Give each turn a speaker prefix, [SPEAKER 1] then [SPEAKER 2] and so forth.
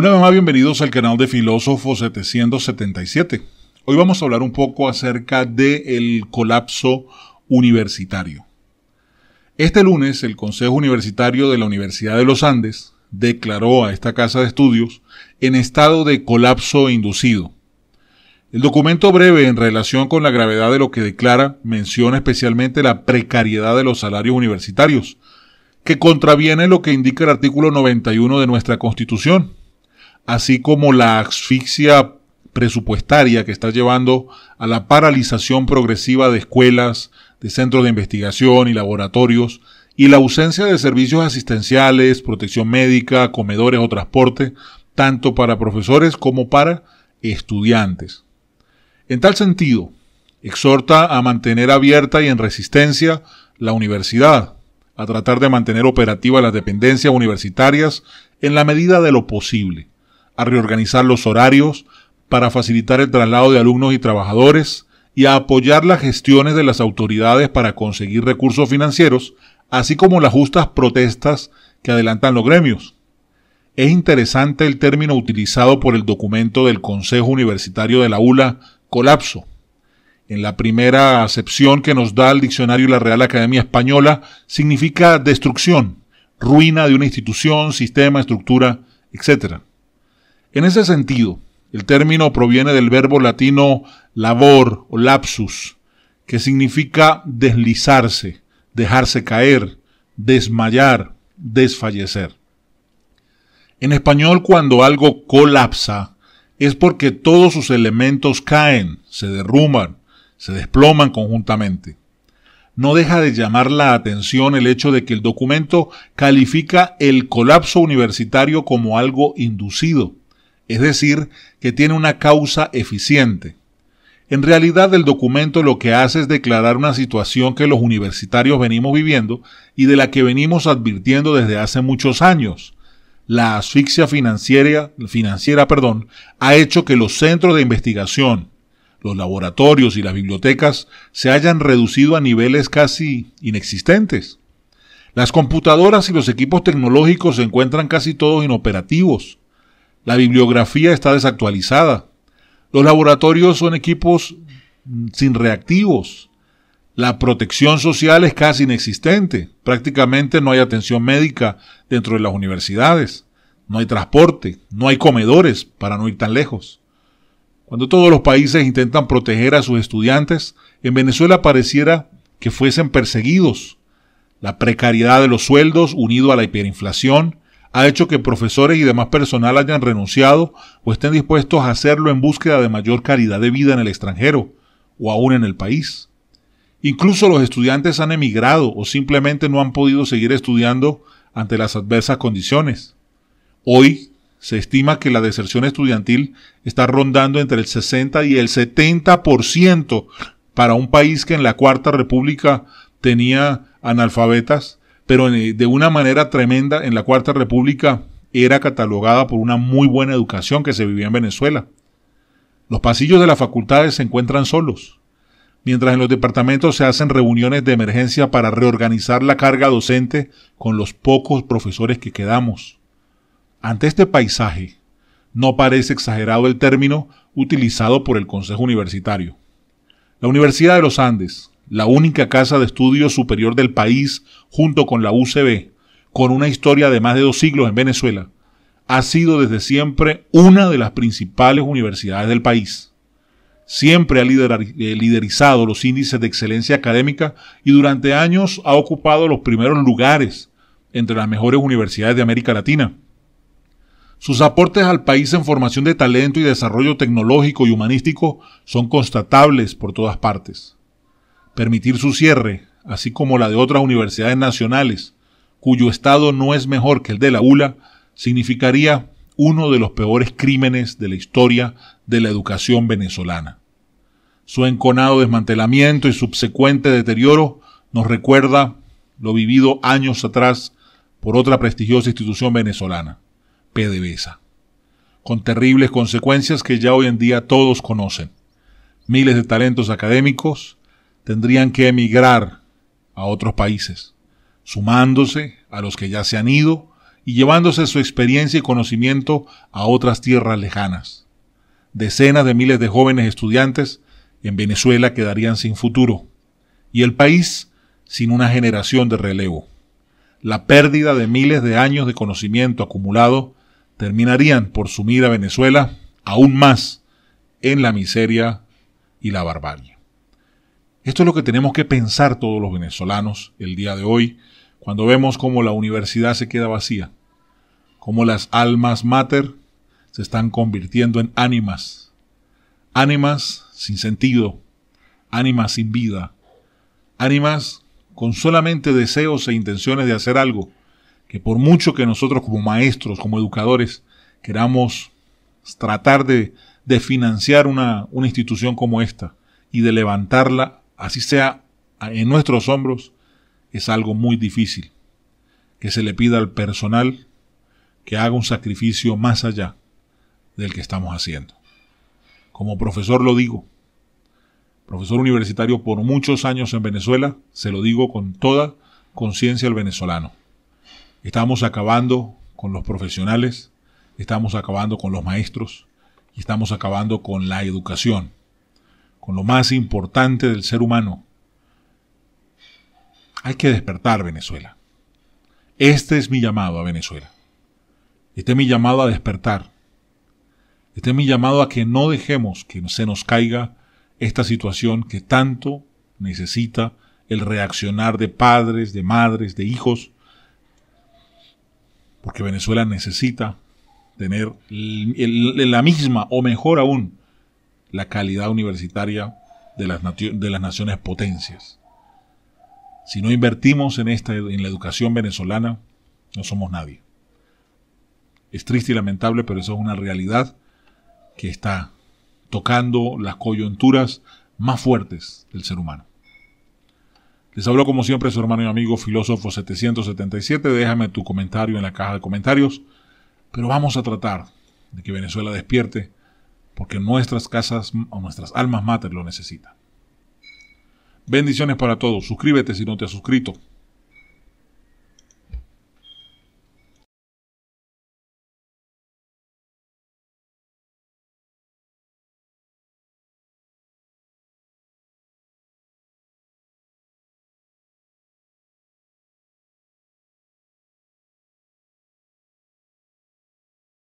[SPEAKER 1] Una vez más, bienvenidos al canal de Filósofo 777. Hoy vamos a hablar un poco acerca del colapso universitario. Este lunes, el Consejo Universitario de la Universidad de los Andes declaró a esta casa de estudios en estado de colapso inducido. El documento breve en relación con la gravedad de lo que declara menciona especialmente la precariedad de los salarios universitarios, que contraviene lo que indica el artículo 91 de nuestra Constitución, así como la asfixia presupuestaria que está llevando a la paralización progresiva de escuelas, de centros de investigación y laboratorios, y la ausencia de servicios asistenciales, protección médica, comedores o transporte, tanto para profesores como para estudiantes. En tal sentido, exhorta a mantener abierta y en resistencia la universidad, a tratar de mantener operativas las dependencias universitarias en la medida de lo posible a reorganizar los horarios para facilitar el traslado de alumnos y trabajadores y a apoyar las gestiones de las autoridades para conseguir recursos financieros, así como las justas protestas que adelantan los gremios. Es interesante el término utilizado por el documento del Consejo Universitario de la ULA, colapso. En la primera acepción que nos da el diccionario de la Real Academia Española, significa destrucción, ruina de una institución, sistema, estructura, etc. En ese sentido, el término proviene del verbo latino labor o lapsus, que significa deslizarse, dejarse caer, desmayar, desfallecer. En español, cuando algo colapsa, es porque todos sus elementos caen, se derruman, se desploman conjuntamente. No deja de llamar la atención el hecho de que el documento califica el colapso universitario como algo inducido, es decir, que tiene una causa eficiente. En realidad el documento lo que hace es declarar una situación que los universitarios venimos viviendo y de la que venimos advirtiendo desde hace muchos años. La asfixia financiera, financiera perdón, ha hecho que los centros de investigación, los laboratorios y las bibliotecas se hayan reducido a niveles casi inexistentes. Las computadoras y los equipos tecnológicos se encuentran casi todos inoperativos. La bibliografía está desactualizada. Los laboratorios son equipos sin reactivos. La protección social es casi inexistente. Prácticamente no hay atención médica dentro de las universidades. No hay transporte, no hay comedores, para no ir tan lejos. Cuando todos los países intentan proteger a sus estudiantes, en Venezuela pareciera que fuesen perseguidos. La precariedad de los sueldos unido a la hiperinflación ha hecho que profesores y demás personal hayan renunciado o estén dispuestos a hacerlo en búsqueda de mayor calidad de vida en el extranjero o aún en el país. Incluso los estudiantes han emigrado o simplemente no han podido seguir estudiando ante las adversas condiciones. Hoy se estima que la deserción estudiantil está rondando entre el 60 y el 70% para un país que en la Cuarta República tenía analfabetas pero eh, de una manera tremenda en la Cuarta República era catalogada por una muy buena educación que se vivía en Venezuela. Los pasillos de las facultades se encuentran solos, mientras en los departamentos se hacen reuniones de emergencia para reorganizar la carga docente con los pocos profesores que quedamos. Ante este paisaje, no parece exagerado el término utilizado por el Consejo Universitario. La Universidad de los Andes, la única casa de estudios superior del país junto con la UCB, con una historia de más de dos siglos en Venezuela, ha sido desde siempre una de las principales universidades del país. Siempre ha eh, liderizado los índices de excelencia académica y durante años ha ocupado los primeros lugares entre las mejores universidades de América Latina. Sus aportes al país en formación de talento y desarrollo tecnológico y humanístico son constatables por todas partes permitir su cierre, así como la de otras universidades nacionales, cuyo estado no es mejor que el de la ULA, significaría uno de los peores crímenes de la historia de la educación venezolana. Su enconado desmantelamiento y subsecuente deterioro nos recuerda lo vivido años atrás por otra prestigiosa institución venezolana, PDVSA, con terribles consecuencias que ya hoy en día todos conocen. Miles de talentos académicos, tendrían que emigrar a otros países, sumándose a los que ya se han ido y llevándose su experiencia y conocimiento a otras tierras lejanas. Decenas de miles de jóvenes estudiantes en Venezuela quedarían sin futuro y el país sin una generación de relevo. La pérdida de miles de años de conocimiento acumulado terminarían por sumir a Venezuela aún más en la miseria y la barbarie. Esto es lo que tenemos que pensar todos los venezolanos el día de hoy, cuando vemos cómo la universidad se queda vacía, cómo las almas mater se están convirtiendo en ánimas, ánimas sin sentido, ánimas sin vida, ánimas con solamente deseos e intenciones de hacer algo, que por mucho que nosotros como maestros, como educadores, queramos tratar de, financiar una, una institución como esta y de levantarla así sea en nuestros hombros, es algo muy difícil. Que se le pida al personal que haga un sacrificio más allá del que estamos haciendo. Como profesor lo digo, profesor universitario por muchos años en Venezuela, se lo digo con toda conciencia al venezolano. Estamos acabando con los profesionales, estamos acabando con los maestros y estamos acabando con la educación con lo más importante del ser humano. Hay que despertar Venezuela. Este es mi llamado a Venezuela. Este es mi llamado a despertar. Este es mi llamado a que no dejemos que se nos caiga esta situación que tanto necesita el reaccionar de padres, de madres, de hijos, porque Venezuela necesita tener la misma o mejor aún la calidad universitaria de las, de las naciones potencias. Si no invertimos en, esta, en la educación venezolana, no somos nadie. Es triste y lamentable, pero eso es una realidad que está tocando las coyunturas más fuertes del ser humano. Les hablo como siempre su hermano y amigo filósofo 777. Déjame tu comentario en la caja de comentarios, pero vamos a tratar de que Venezuela despierte porque nuestras casas o nuestras almas mater lo necesitan. Bendiciones para todos. Suscríbete si no te has suscrito.